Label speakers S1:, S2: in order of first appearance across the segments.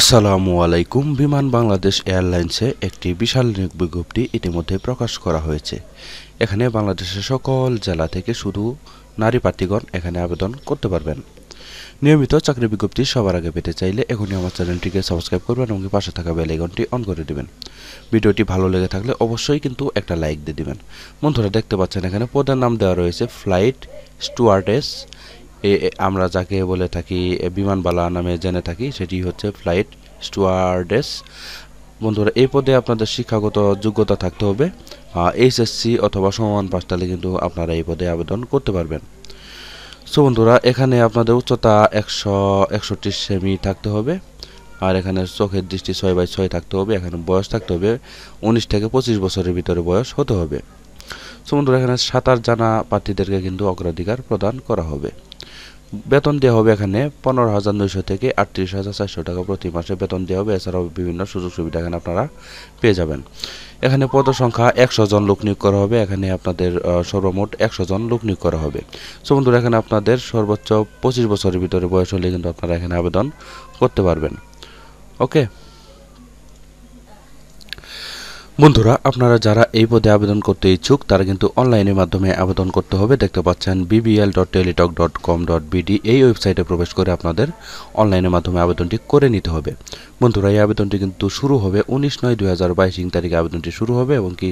S1: আসসালামু আলাইকুম বিমান বাংলাদেশ এয়ারলাইন্সে একটি বিশাল নিয়োগ বিজ্ঞপ্তি ইতিমধ্যে প্রকাশ করা হয়েছে এখানে বাংলাদেশের সকল জেলা থেকে শুধু নারী প্রার্থীগণ এখানে আবেদন করতে পারবেন নিয়মিত চাকরি বিজ্ঞপ্তি সবার আগে পেতে চাইলে এখনই আমার চ্যানেলটিকে সাবস্ক্রাইব করবেন এবং পাশে থাকা বেলাইকনটি অন করে দেবেন ভিডিওটি ভালো লেগে থাকলে অবশ্যই কিন্তু একটা লাইক দিয়ে দেবেন বন্ধুরা দেখতে পাচ্ছেন এখানে প্রধান নাম দেওয়া রয়েছে ফ্লাইট স্টুয়ার্টেস আমরা যাকে বলে থাকি বিমানবালা নামে জেনে থাকি সেটি হচ্ছে ফ্লাইট স্টুয়ার্ডেস বন্ধুরা এই পদে আপনাদের শিক্ষাগত যোগ্যতা থাকতে হবে এইচএসসি অথবা সমান পাশ কিন্তু আপনারা এই পদে আবেদন করতে পারবেন সো বন্ধুরা এখানে আপনাদের উচ্চতা একশো একষট্টি সেমি থাকতে হবে আর এখানে চোখের দৃষ্টি ছয় বাই ছয় থাকতে হবে এখানে বয়স থাকতে হবে উনিশ থেকে পঁচিশ বছরের ভিতরে বয়স হতে হবে সো বন্ধুরা এখানে সাঁতার জানা প্রার্থীদেরকে কিন্তু অগ্রাধিকার প্রদান করা হবে বেতন দেওয়া হবে এখানে পনেরো হাজার নয়শো থেকে আটত্রিশ হাজার চারশো টাকা প্রতি মাসে বেতন দেওয়া হবে এছাড়াও বিভিন্ন সুযোগ সুবিধা এখানে আপনারা পেয়ে যাবেন এখানে পদ সংখ্যা একশো জন লোক নিয়োগ করা হবে এখানে আপনাদের সর্বমোট একশো জন লোক নিয়োগ করা হবে সো বন্ধুরা এখানে আপনাদের সর্বোচ্চ পঁচিশ বছরের ভিতরে বয়স হলে কিন্তু আপনারা এখানে আবেদন করতে পারবেন ওকে বন্ধুরা আপনারা যারা এই পদে আবেদন করতে ইচ্ছুক তারা কিন্তু অনলাইনের মাধ্যমে আবেদন করতে হবে দেখতে পাচ্ছেন BBL dot Teletalk dot com dot BD এই ওয়েবসাইটে প্রবেশ করে আপনাদের অনলাইনের মাধ্যমে আবেদনটি করে নিতে হবে বন্ধুরা এই আবেদনটি কিন্তু শুরু হবে উনিশ নয় দুই হাজার বাইশ তারিখে আবেদনটি শুরু হবে এবং কি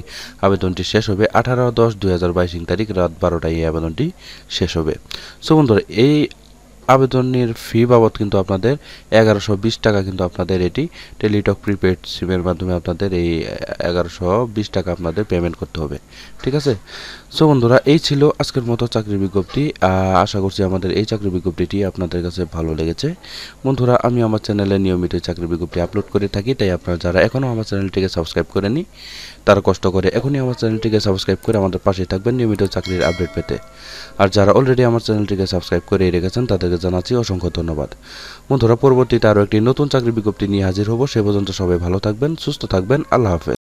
S1: আবেদনটি শেষ হবে আঠারো দশ দুই হাজার বাইশ তারিখ রাত বারোটায় এই আবেদনটি শেষ হবে সো বন্ধুরা এই আবেদনের ফি বাবদ কিন্তু আপনাদের এগারোশো বিশ টাকা কিন্তু আপনাদের এটি টেলিটক প্রিপেড সিমের মাধ্যমে আপনাদের এই এগারোশো বিশ টাকা আপনাদের পেমেন্ট করতে হবে ঠিক আছে সো বন্ধুরা এই ছিল আজকের মতো চাকরি বিজ্ঞপ্তি আশা করছি আমাদের এই চাকরি বিজ্ঞপ্তিটি আপনাদের কাছে ভালো লেগেছে বন্ধুরা আমি আমার চ্যানেলে নিয়মিত চাকরি বিজ্ঞপ্তি আপলোড করে থাকি তাই আপনারা যারা এখনও আমার চ্যানেলটিকে সাবস্ক্রাইব করেনি তারা কষ্ট করে এখনই আমার চ্যানেলটিকে সাবস্ক্রাইব করে আমাদের পাশে থাকবেন নিয়মিত চাকরির আপডেট পেতে আর যারা অলরেডি আমার চ্যানেলটিকে সাবস্ক্রাইব করে রেখেছেন তাদেরকে জানাচ্ছি অসংখ্য ধন্যবাদ বন্ধুরা পরবর্তীতে আরও একটি নতুন চাকরি বিজ্ঞপ্তি নিয়ে হাজির হব সে পর্যন্ত সবাই ভালো থাকবেন সুস্থ থাকবেন আল্লাহ হাফেজ